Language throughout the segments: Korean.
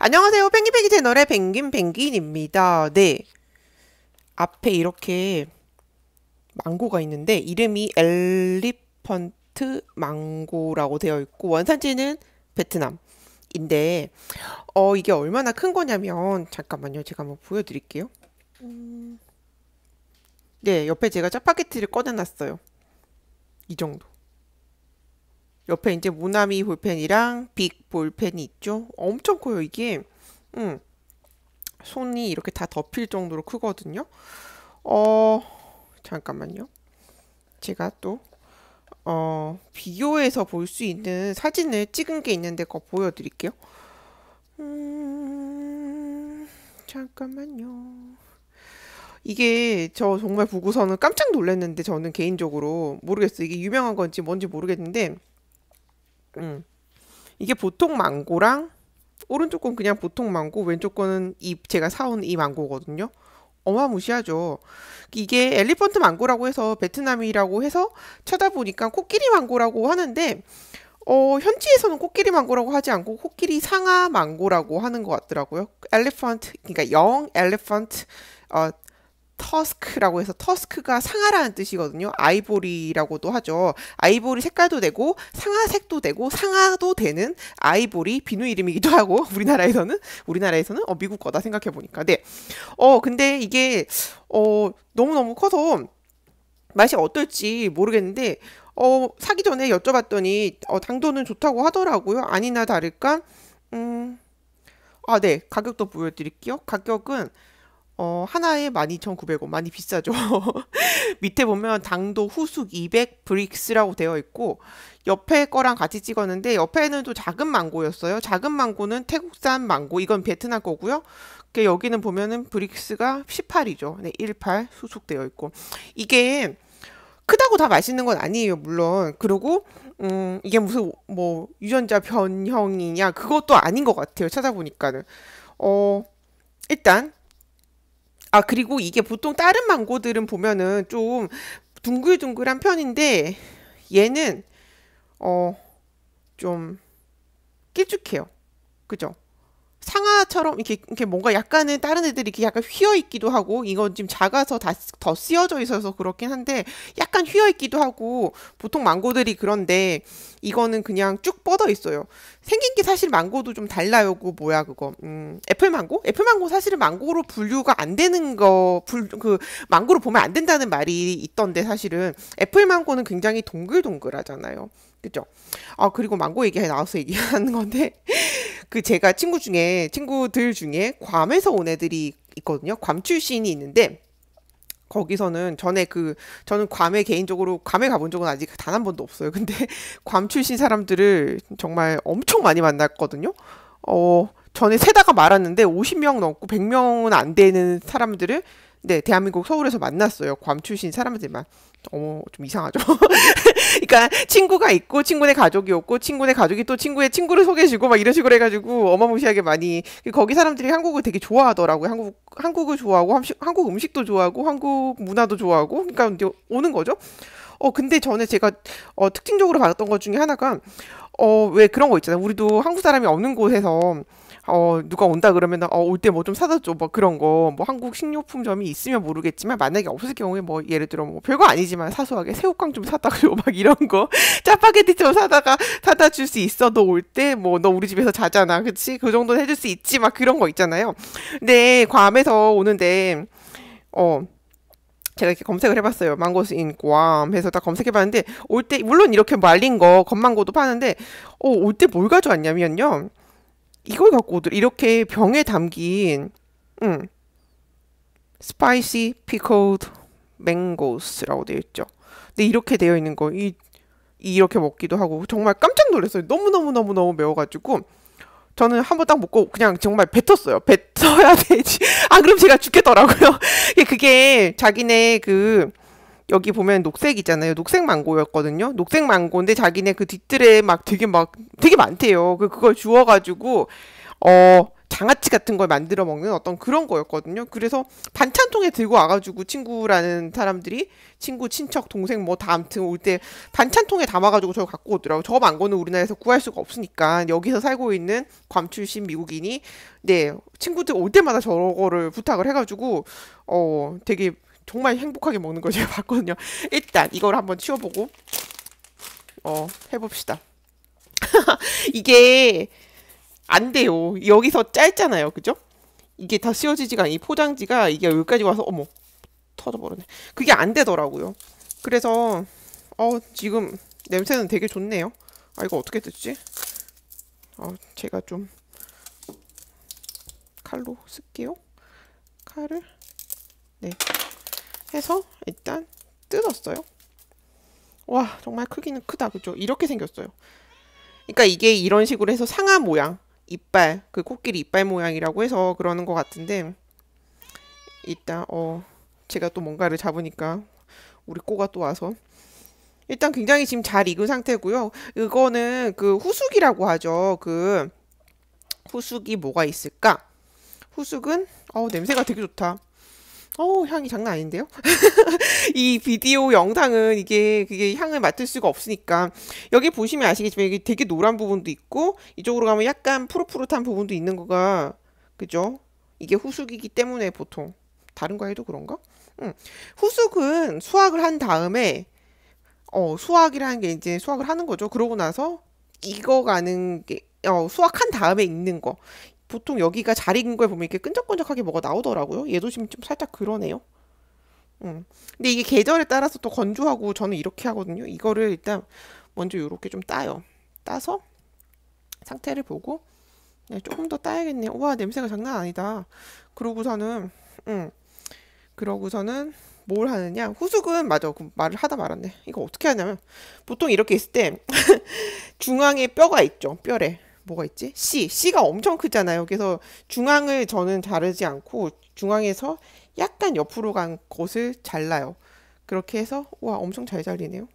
안녕하세요. 펭귄펭귄 채널의 펭귄펭귄입니다. 네. 앞에 이렇게 망고가 있는데 이름이 엘리펀트 망고라고 되어 있고 원산지는 베트남인데 어 이게 얼마나 큰 거냐면 잠깐만요. 제가 한번 보여드릴게요. 음. 네, 옆에 제가 짜파게티를 꺼내놨어요. 이 정도. 옆에 이제 모나미 볼펜이랑 빅 볼펜이 있죠. 엄청 커요, 이게. 음. 손이 이렇게 다 덮일 정도로 크거든요. 어, 잠깐만요. 제가 또, 어, 비교해서 볼 수 있는 사진을 찍은 게 있는데 그거 보여드릴게요. 음, 잠깐만요. 이게 저 정말 보고서는 깜짝 놀랐는데 저는 개인적으로 모르겠어요. 이게 유명한 건지 뭔지 모르겠는데 음. 이게 보통 망고랑 오른쪽 건 그냥 보통 망고, 왼쪽 거는 이 제가 사온 이 망고거든요. 어마무시하죠. 이게 엘리펀트 망고라고 해서 베트남이라고 해서 쳐다보니까 코끼리 망고라고 하는데 어, 현지에서는 코끼리 망고라고 하지 않고 코끼리 상아 망고라고 하는 것 같더라고요. 엘리펀트 그러니까 영 엘리펀트 어, 터스크라고 해서 터스크가 상아라는 뜻이거든요. 아이보리라고도 하죠. 아이보리 색깔도 되고 상아색도 되고 상아도 되는 아이보리 비누 이름이기도 하고 우리나라에서는 우리나라에서는 어, 미국 거다 생각해 보니까 네. 어 근데 이게 어 너무 너무 커서 맛이 어떨지 모르겠는데 어 사기 전에 여쭤봤더니 어, 당도는 좋다고 하더라고요. 아니나 다를까 음. 아, 네. 가격도 보여드릴게요. 가격은 어, 하나에 12,900원. 많이 비싸죠. 밑에 보면 당도 후숙 200 브릭스라고 되어 있고, 옆에 거랑 같이 찍었는데, 옆에는 또 작은 망고였어요. 작은 망고는 태국산 망고, 이건 베트남 거고요. 그러니까 여기는 보면은 브릭스가 18이죠. 네, 18 수속되어 있고. 이게 크다고 다 맛있는 건 아니에요, 물론. 그리고, 음, 이게 무슨 뭐 유전자 변형이냐, 그것도 아닌 것 같아요. 찾아보니까는. 어, 일단 아 그리고 이게 보통 다른 망고들은 보면은 좀 둥글둥글한 편인데 얘는 어 좀 길쭉해요. 그죠? 상아처럼 이렇게, 이렇게 뭔가 약간은 다른 애들이 이렇게 약간 휘어 있기도 하고 이건 지금 작아서 다 더 쓰여져 있어서 그렇긴 한데 약간 휘어 있기도 하고 보통 망고들이 그런데 이거는 그냥 쭉 뻗어 있어요. 생긴 게 사실 망고도 좀 달라요. 그 뭐야 그거 음, 애플 망고? 애플 망고 사실은 망고로 분류가 안 되는 거, 불, 그 망고로 보면 안 된다는 말이 있던데 사실은 애플 망고는 굉장히 동글동글하잖아요. 그죠? 아 그리고 망고 얘기 나와서 얘기하는 건데. 그 제가 친구 중에 친구들 중에 괌에서 온 애들이 있거든요. 괌 출신이 있는데 거기서는 전에 그 저는 괌에 개인적으로 괌에 가본 적은 아직 단 한 번도 없어요. 근데 괌 출신 사람들을 정말 엄청 많이 만났거든요. 어 전에 세다가 말았는데 50명 넘고 100명은 안 되는 사람들을 네, 대한민국 서울에서 만났어요. 괌 출신 사람들만. 어머, 좀 이상하죠? 그러니까 친구가 있고 친구네 가족이 없고 친구네 가족이 또 친구의 친구를 소개해주고 막 이런 식으로 해가지고 어마무시하게 많이 거기 사람들이 한국을 되게 좋아하더라고요. 한국 한국을 좋아하고 한식, 한국 음식도 좋아하고 한국 문화도 좋아하고 그러니까 이제 오는 거죠. 어 근데 전에 제가 어, 특징적으로 받았던 것 중에 하나가 어 왜 그런 거 있잖아요. 우리도 한국 사람이 없는 곳에서 어 누가 온다 그러면 어올 때 뭐 좀 사다 줘뭐 그런 거 뭐 한국 식료품점이 있으면 모르겠지만 만약에 없을 경우에 뭐 예를 들어 뭐 별거 아니지만 사소하게 새우깡 좀 사다 그리고 막 이런 거 짜파게티 좀 사다가 사다 줄 수 있어 너 올 때 뭐너 뭐 우리 집에서 자잖아 그치 그 정도는 해줄 수 있지 막 그런 거 있잖아요 근데 괌에서 오는데 어 제가 이렇게 검색을 해봤어요. 망고스 인 괌. 해서 딱 검색해봤는데, 올 때, 물론 이렇게 말린 거, 겉망고도 파는데, 어, 올 때 뭘 가져왔냐면요. 이걸 갖고 오더 이렇게 병에 담긴 음, 스파이시 피클드 맹고스라고 되어 있죠. 근데 이렇게 되어 있는 거 이, 이렇게 먹기도 하고 정말 깜짝 놀랐어요. 너무너무너무너무 매워가지고 저는 한 번 딱 먹고 그냥 정말 뱉었어요. 뱉어야 되지. 아 그럼 제가 죽겠더라고요. 그게 자기네 그 여기 보면 녹색이잖아요. 녹색 망고였거든요. 녹색 망고인데 자기네 그뒤뜰에막 되게 막 되게 많대요. 그 그걸 주워 가지고 어 장아찌 같은 걸 만들어 먹는 어떤 그런 거였거든요. 그래서 반찬통에 들고 와가지고 친구라는 사람들이 친구, 친척, 동생 뭐다 아무튼 올 때 반찬통에 담아가지고 저거 갖고 오더라고. 저 망고는 우리나라에서 구할 수가 없으니까 여기서 살고 있는 괌 출신 미국인이 네 친구들 올 때마다 저거를 부탁을 해가지고 어 되게 정말 행복하게 먹는 걸 제가 봤거든요. 일단 이걸 한번 치워보고 어 해봅시다. 이게 안 돼요. 여기서 짧잖아요, 그죠? 이게 다 씌워지지가 않이 포장지가 이게 여기까지 와서 어머 터져버렸네. 그게 안 되더라고요. 그래서 어 지금 냄새는 되게 좋네요. 아 이거 어떻게 뜯지? 어 제가 좀 칼로 쓸게요. 칼을 네 해서 일단 뜯었어요. 와 정말 크기는 크다 그죠? 이렇게 생겼어요. 그러니까 이게 이런 식으로 해서 상아 모양 이빨 그 코끼리 이빨 모양이라고 해서 그러는 것 같은데 일단 어 제가 또 뭔가를 잡으니까 우리 꼬가 또 와서 일단 굉장히 지금 잘 익은 상태고요. 이거는 그 후숙이라고 하죠. 그 후숙이 뭐가 있을까? 후숙은 어 냄새가 되게 좋다. 어 향이 장난 아닌데요? 이 비디오 영상은 이게 그게 향을 맡을 수가 없으니까 여기 보시면 아시겠지만 이게 되게 노란 부분도 있고 이쪽으로 가면 약간 푸릇푸릇한 부분도 있는 거가 그죠? 이게 후숙이기 때문에 보통 다른 거해도 그런가? 응. 후숙은 수학을 한 다음에 어 수학이라는 게 이제 수학을 하는 거죠. 그러고 나서 익어 가는 게 어, 수학한 다음에 읽는 거. 보통 여기가 자 익은 걸 보면 이렇게 끈적끈적하게 뭐가 나오더라고요. 얘도 지금 좀 살짝 그러네요. 음. 근데 이게 계절에 따라서 또 건조하고 저는 이렇게 하거든요. 이거를 일단 먼저 이렇게 좀 따요. 따서 상태를 보고 네, 조금 더 따야겠네요. 와 냄새가 장난 아니다. 그러고서는 음. 그러고서는 뭘 하느냐 후숙은 맞아 그 말을 하다 말았네 이거 어떻게 하냐면 보통 이렇게 있을 때 중앙에 뼈가 있죠 뼈래 뭐가 있지? C. C가 엄청 크잖아요. 그래서 중앙을 저는 자르지 않고 중앙에서 약간 옆으로 간 것을 잘라요. 그렇게 해서 와 엄청 잘 잘리네요.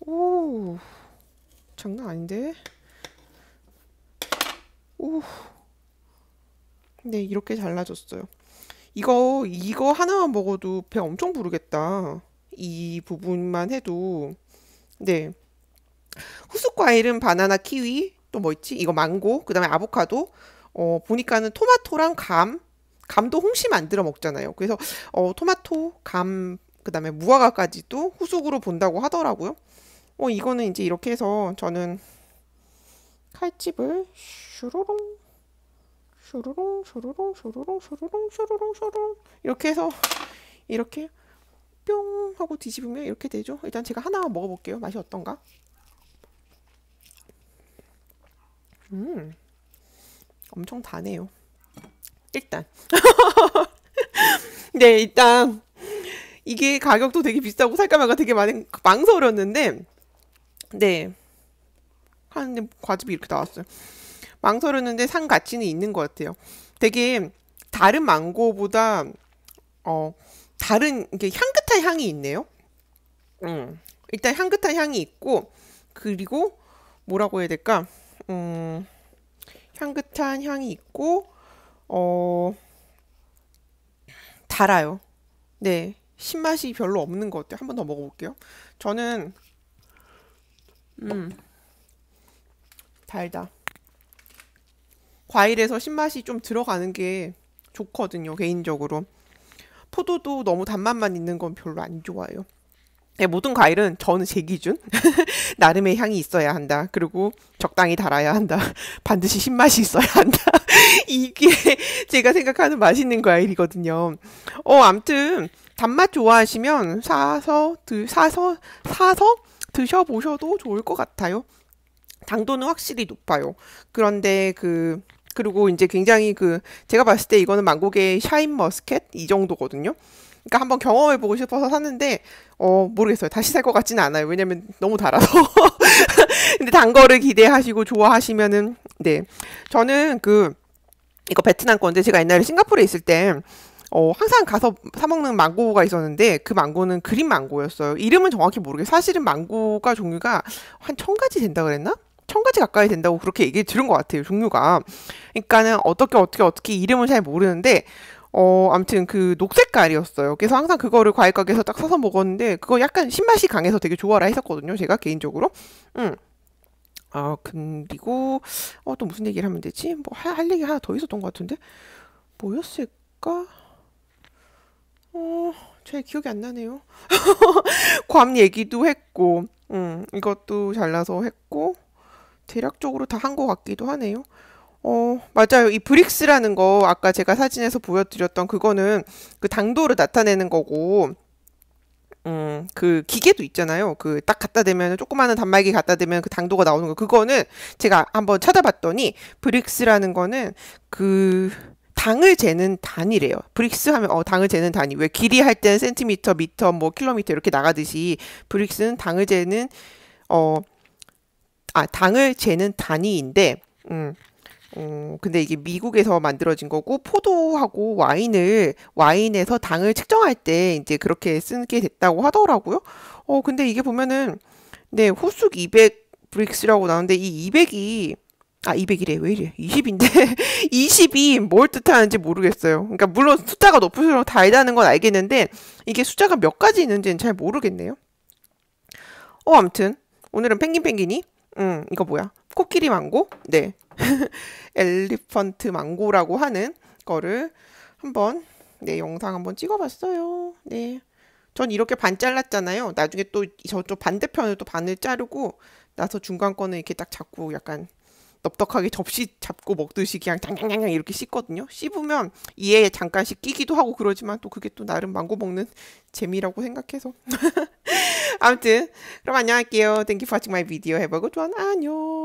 오 장난 아닌데? 오 네, 이렇게 잘라줬어요. 이거 이거 하나만 먹어도 배 엄청 부르겠다. 이 부분만 해도 네. 후숙 과일은 바나나, 키위, 또 뭐 있지? 이거 망고, 그다음에 아보카도. 어, 보니까는 토마토랑 감, 감도 홍시 만들어 먹잖아요. 그래서 어, 토마토, 감, 그다음에 무화과까지도 후숙으로 본다고 하더라고요. 어, 이거는 이제 이렇게 해서 저는 칼집을 슈루룽슈루룽슈루룽슈루룽슈루룽슈루룽 슈로롱 이렇게 해서 이렇게 뿅 하고 뒤집으면 이렇게 되죠. 일단 제가 하나 먹어볼게요. 맛이 어떤가? 음, 엄청 다네요. 일단. 네, 일단. 이게 가격도 되게 비싸고 살까 말까 되게 많이 망설였는데, 네. 하는데 과즙이 이렇게 나왔어요. 망설였는데 산 가치는 있는 것 같아요. 되게 다른 망고보다, 어, 다른, 이게 향긋한 향이 있네요. 음, 일단 향긋한 향이 있고, 그리고 뭐라고 해야 될까? 음, 향긋한 향이 있고 어 달아요. 네, 신맛이 별로 없는 것 같아요. 한 번 더 먹어볼게요. 저는 음 달다. 과일에서 신맛이 좀 들어가는 게 좋거든요, 개인적으로. 포도도 너무 단맛만 있는 건 별로 안 좋아요. 네, 모든 과일은 저는 제 기준 나름의 향이 있어야 한다. 그리고 적당히 달아야 한다. 반드시 신맛이 있어야 한다. 이게 제가 생각하는 맛있는 과일이거든요. 어, 암튼 단맛 좋아하시면 사서 드, 사서 사서 드셔보셔도 좋을 것 같아요. 당도는 확실히 높아요. 그런데 그 그리고 이제 굉장히 그 제가 봤을 때 이거는 망고계 샤인 머스캣 이 정도거든요. 그러니까 한번 경험해 보고 싶어서 샀는데 어 모르겠어요. 다시 살 것 같지는 않아요. 왜냐면 너무 달아서. 근데 단 거를 기대하시고 좋아하시면은 네. 저는 그 이거 베트남 건데 제가 옛날에 싱가포르에 있을 때 어, 항상 가서 사먹는 망고가 있었는데, 그 망고는 그린 망고였어요. 이름은 정확히 모르겠어요. 사실은 망고가 종류가 한 천가지 된다 그랬나? 천가지 가까이 된다고 그렇게 얘기 들은 것 같아요, 종류가. 그러니까는 어떻게 어떻게 어떻게 이름을 잘 모르는데, 어, 아무튼 그 녹색깔이었어요. 그래서 항상 그거를 과일 가게에서 딱 사서 먹었는데 그거 약간 신맛이 강해서 되게 좋아라 했었거든요. 제가 개인적으로. 음. 아, 그리고 어, 또 무슨 얘기를 하면 되지? 뭐할할 얘기 하나 더 있었던 것 같은데. 뭐였을까? 어, 제 기억이 안 나네요. 괌 얘기도 했고. 음, 이것도 잘라서 했고 대략적으로 다 한 것 같기도 하네요. 어, 맞아요. 이 브릭스라는 거 아까 제가 사진에서 보여드렸던 그거는 그 당도를 나타내는 거고 음, 그 기계도 있잖아요. 그 딱 갖다 대면 조그마한 단말기 갖다 대면 그 당도가 나오는 거. 그거는 제가 한번 찾아봤더니 브릭스라는 거는 그 당을 재는 단위래요. 브릭스 하면 어 당을 재는 단위. 왜 길이 할 때는 센티미터, 미터, 뭐 킬로미터 이렇게 나가듯이 브릭스는 당을 재는 어아 당을 재는 단위인데 음. 어, 근데 이게 미국에서 만들어진 거고 포도하고 와인을 와인에서 당을 측정할 때 이제 그렇게 쓰게 됐다고 하더라고요. 어, 근데 이게 보면은 네, 호숙 200 브릭스라고 나오는데 이 200이 아, 200이래. 왜 이래? 20인데. 20이 뭘 뜻하는지 모르겠어요. 그러니까 물론 숫자가 높을수록 달다는 건 알겠는데 이게 숫자가 몇 가지 있는지는 잘 모르겠네요. 어, 암튼 오늘은 펭귄 펭귄이 음, 이거 뭐야? 코끼리 망고? 네. 엘리펀트 망고라고 하는 거를 한번 네, 영상 한번 찍어봤어요. 네. 전 이렇게 반 잘랐잖아요. 나중에 또 저쪽 반대편을 또 반을 자르고 나서 중간 거는 이렇게 딱 잡고 약간 넙덕하게 접시 잡고 먹듯이 그냥 장냥냥냥 이렇게 씻거든요 씹으면 이에 잠깐씩 끼기도 하고 그러지만 또 그게 또 나름 망고 먹는 재미라고 생각해서. 아무튼 그럼 안녕할게요. Thank you for watching my video. Have a good one. 안녕.